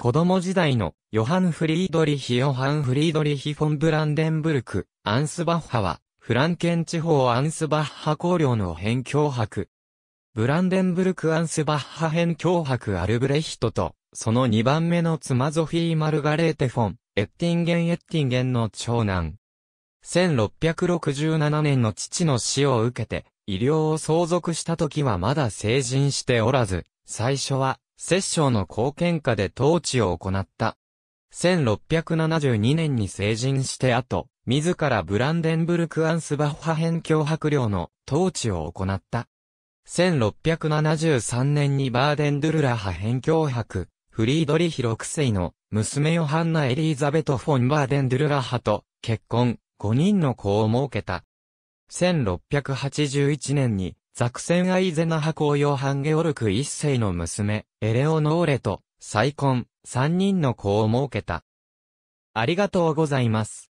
子供時代のヨハン・フリードリヒ・ヨハン・フリードリヒ・フォン・ブランデンブルク、アンスバッハは、フランケン地方アンスバッハ公領の辺境博。ブランデンブルク・アンスバッハ辺境博アルブレヒトと、その2番目の妻ゾフィー・マルガレーテ・フォン、エッティンゲン・エッティンゲンの長男。1667年の父の死を受けて、医療を相続した時はまだ成人しておらず、最初は摂政の貢献下で統治を行った。1672年に成人して後、自らブランデンブルク・アンスバッハ編脅迫領の統治を行った。1673年にバーデンドゥルラ派編脅迫、フリードリヒ6世の娘ヨハンナ・エリーザベト・フォン・バーデンドゥルラ派と結婚、5人の子を設けた。1681年にザクセンアイゼナハ公用ハンゲオルク一世の娘、エレオノーレと再婚、三人の子を設けた。ありがとうございます。